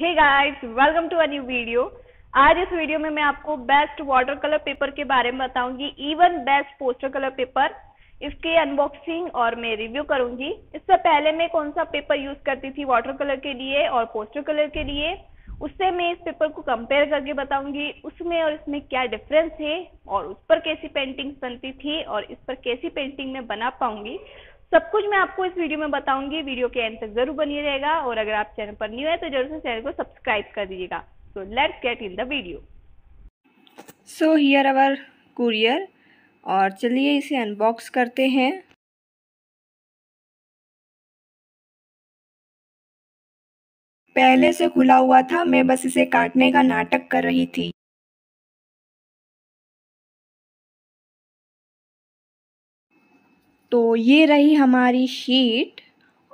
hey guys welcome to a new video आज इस video में मैं आपको बेस्ट वाटर कलर पेपर के बारे में बताऊंगी even best poster colour paper इसके अनबॉक्सिंग और मैं रिव्यू करूंगी इससे पहले मैं कौन सा पेपर यूज करती थी वाटर कलर के लिए और पोस्टर कलर के लिए उससे मैं इस पेपर को कंपेयर करके बताऊंगी उसमें और इसमें क्या डिफरेंस है और उस पर कैसी पेंटिंग्स बनती थी और इस पर कैसी पेंटिंग मैं बना पाऊंगी सब कुछ मैं आपको इस वीडियो में बताऊंगी वीडियो के एंड तक जरूर बनी रहेगा और अगर आप चैनल पर न्यू है तो जरूर से चैनल को सब्सक्राइब कर दीजिएगा so let's get in the video so here our courier और चलिए इसे अनबॉक्स करते हैं पहले से खुला हुआ था मैं बस इसे काटने का नाटक कर रही थी तो ये रही हमारी शीट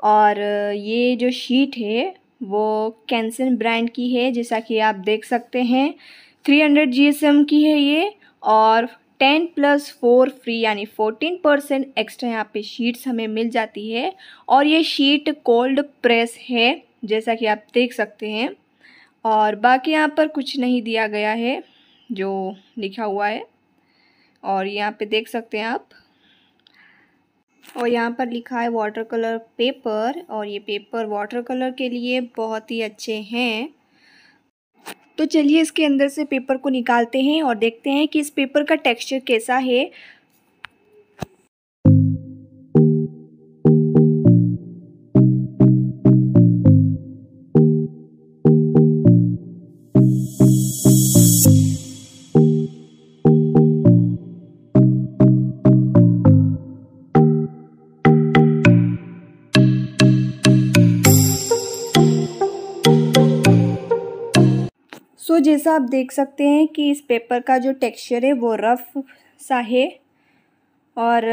और ये जो शीट है वो कैंसन ब्रांड की है जैसा कि आप देख सकते हैं 300 जीएसएम की है ये और टेन प्लस फोर फ्री यानी फोर्टीन परसेंट एक्स्ट्रा यहाँ पे शीट्स हमें मिल जाती है और ये शीट कोल्ड प्रेस है जैसा कि आप देख सकते हैं और बाकी यहाँ पर कुछ नहीं दिया गया है जो लिखा हुआ है और यहाँ पे देख सकते हैं आप और यहाँ पर लिखा है वाटर कलर पेपर और ये पेपर वाटर कलर के लिए बहुत ही अच्छे हैं तो चलिए इसके अंदर से पेपर को निकालते हैं और देखते हैं कि इस पेपर का टेक्सचर कैसा है जैसा आप देख सकते हैं कि इस पेपर का जो टेक्सचर है वो रफ़ सा है और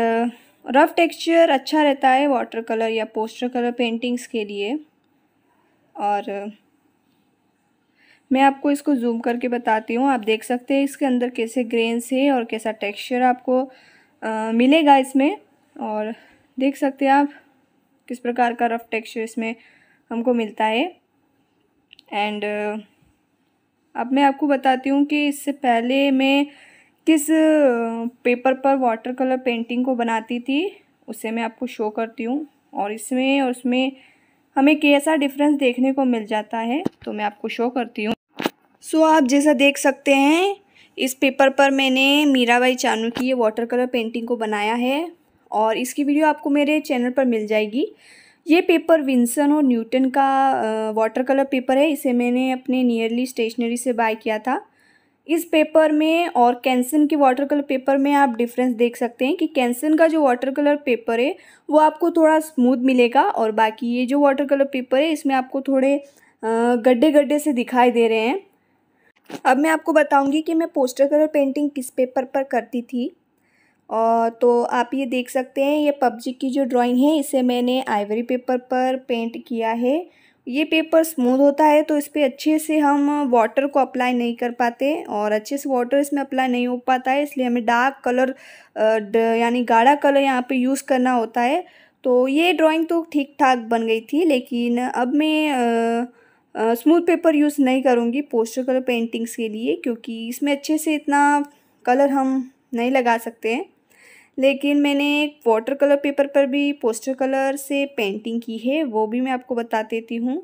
रफ़ टेक्सचर अच्छा रहता है वाटर कलर या पोस्टर कलर पेंटिंग्स के लिए और मैं आपको इसको जूम करके बताती हूँ आप देख सकते हैं इसके अंदर कैसे ग्रेन्स है और कैसा टेक्सचर आपको आ, मिलेगा इसमें और देख सकते हैं आप किस प्रकार का रफ़ टेक्सचर इसमें हमको मिलता है एंड अब मैं आपको बताती हूँ कि इससे पहले मैं किस पेपर पर वाटर कलर पेंटिंग को बनाती थी उसे मैं आपको शो करती हूँ और इसमें और उसमें हमें कैसा डिफरेंस देखने को मिल जाता है तो मैं आपको शो करती हूँ सो आप जैसा देख सकते हैं इस पेपर पर मैंने मीराबाई चानू की ये वाटर कलर पेंटिंग को बनाया है और इसकी वीडियो आपको मेरे चैनल पर मिल जाएगी ये पेपर विंसन और न्यूटन का वाटर कलर पेपर है इसे मैंने अपने नियरली स्टेशनरी से बाय किया था इस पेपर में और कैंसन के वाटर कलर पेपर में आप डिफरेंस देख सकते हैं कि कैंसन का जो वाटर कलर पेपर है वो आपको थोड़ा स्मूथ मिलेगा और बाकी ये जो वाटर कलर पेपर है इसमें आपको थोड़े गड्ढे गड्ढे से दिखाई दे रहे हैं अब मैं आपको बताऊंगी कि मैं पोस्टर कलर पेंटिंग किस पेपर पर करती थी और तो आप ये देख सकते हैं ये पबजी की जो ड्राइंग है इसे मैंने आइवरी पेपर पर पेंट किया है ये पेपर स्मूथ होता है तो इस पर अच्छे से हम वाटर को अप्लाई नहीं कर पाते और अच्छे से वाटर इसमें अप्लाई नहीं हो पाता है इसलिए हमें डार्क कलर यानी गाढ़ा कलर यहाँ पे यूज़ करना होता है तो ये ड्राइंग तो ठीक ठाक बन गई थी लेकिन अब मैं स्मूथ पेपर यूज़ नहीं करूँगी पोस्टर कलर पेंटिंग्स के लिए क्योंकि इसमें अच्छे से इतना कलर हम नहीं लगा सकते हैं लेकिन मैंने एक वाटर कलर पेपर पर भी पोस्टर कलर से पेंटिंग की है वो भी मैं आपको बता देती हूँ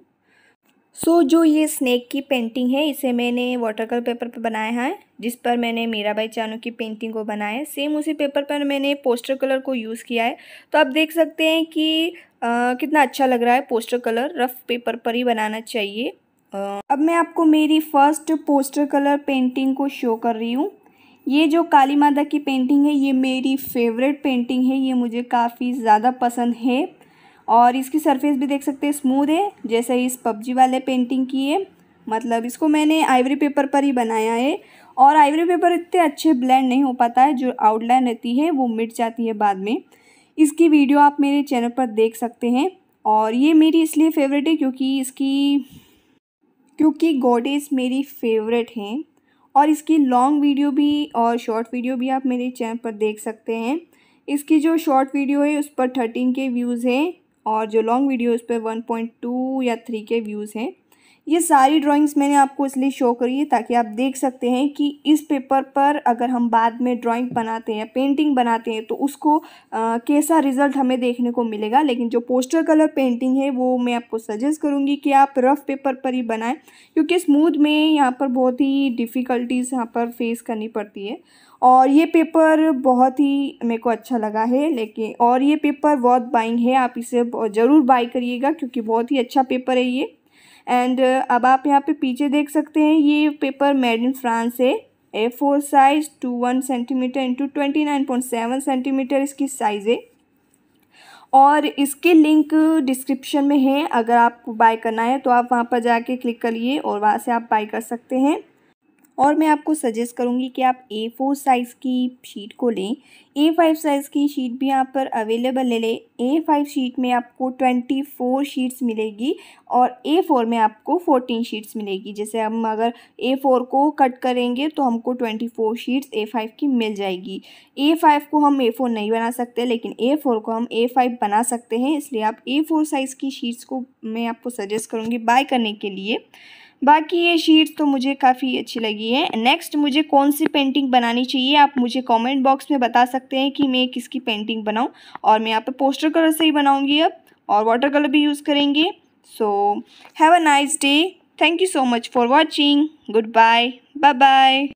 सो so, जो ये स्नैक की पेंटिंग है इसे मैंने वाटर कलर पेपर पर बनाया है जिस पर मैंने मीराबाई चानू की पेंटिंग को बनाया है सेम उसी पेपर पर मैंने पोस्टर कलर को यूज़ किया है तो आप देख सकते हैं कि आ, कितना अच्छा लग रहा है पोस्टर कलर रफ पेपर पर ही बनाना चाहिए अब मैं आपको मेरी फ़र्स्ट पोस्टर कलर पेंटिंग को शो कर रही हूँ ये जो काली माता की पेंटिंग है ये मेरी फेवरेट पेंटिंग है ये मुझे काफ़ी ज़्यादा पसंद है और इसकी सरफेस भी देख सकते हैं स्मूथ है जैसे इस पबजी वाले पेंटिंग की है मतलब इसको मैंने आइवरी पेपर पर ही बनाया है और आइवरी पेपर इतने अच्छे ब्लेंड नहीं हो पाता है जो आउटलाइन रहती है वो मिट जाती है बाद में इसकी वीडियो आप मेरे चैनल पर देख सकते हैं और ये मेरी इसलिए फेवरेट है क्योंकि इसकी क्योंकि गोडेज मेरी फेवरेट हैं और इसकी लॉन्ग वीडियो भी और शॉर्ट वीडियो भी आप मेरे चैनल पर देख सकते हैं इसकी जो शॉर्ट वीडियो है उस पर थर्टीन के व्यूज़ हैं और जो लॉन्ग वीडियो उस पर वन पॉइंट टू या थ्री के व्यूज़ हैं ये सारी ड्राइंग्स मैंने आपको इसलिए शो करी है ताकि आप देख सकते हैं कि इस पेपर पर अगर हम बाद में ड्राइंग बनाते हैं पेंटिंग बनाते हैं तो उसको आ, कैसा रिजल्ट हमें देखने को मिलेगा लेकिन जो पोस्टर कलर पेंटिंग है वो मैं आपको सजेस्ट करूँगी कि आप रफ़ पेपर पर ही बनाएं क्योंकि स्मूथ में यहाँ पर बहुत ही डिफ़िकल्टीज़ यहाँ पर फेस करनी पड़ती है और ये पेपर बहुत ही मेरे को अच्छा लगा है लेकिन और ये पेपर बहुत बाइंग है आप इसे ज़रूर बाई करिएगा क्योंकि बहुत ही अच्छा पेपर है ये एंड uh, अब आप यहाँ पे पीछे देख सकते हैं ये पेपर मेड इन फ्रांस है A four size two one centimetre into twenty nine point seven centimetre इसकी साइज़ है और इसके लिंक डिस्क्रिप्शन में है अगर आपको बाय करना है तो आप वहाँ पर जाके क्लिक करिए और वहाँ से आप बाय कर सकते हैं और मैं आपको सजेस्ट करूँगी कि आप ए फोर साइज़ की शीट को लें ए फाइव साइज़ की शीट भी यहाँ पर अवेलेबल ले लें ए फाइव शीट में आपको ट्वेंटी फोर शीट्स मिलेगी और ए फोर में आपको फोर्टीन शीट्स मिलेगी जैसे हम अगर ए फोर को कट करेंगे तो हमको twenty four sheets A five की मिल जाएगी ए फाइव को हम ए फोर नहीं बना सकते लेकिन ए फोर को हम ए फाइव बना सकते हैं इसलिए आप ए फोर साइज़ की शीट्स को मैं आपको सजेस्ट करूँगी बाय करने के लिए बाकी ये शीट्स तो मुझे काफ़ी अच्छी लगी है नेक्स्ट मुझे कौन सी पेंटिंग बनानी चाहिए आप मुझे कमेंट बॉक्स में बता सकते हैं कि मैं किसकी पेंटिंग बनाऊं और मैं यहाँ पे पोस्टर कलर से ही बनाऊंगी अब और वाटर कलर भी यूज़ करेंगे so have a nice day thank you so much for watching good bye bye bye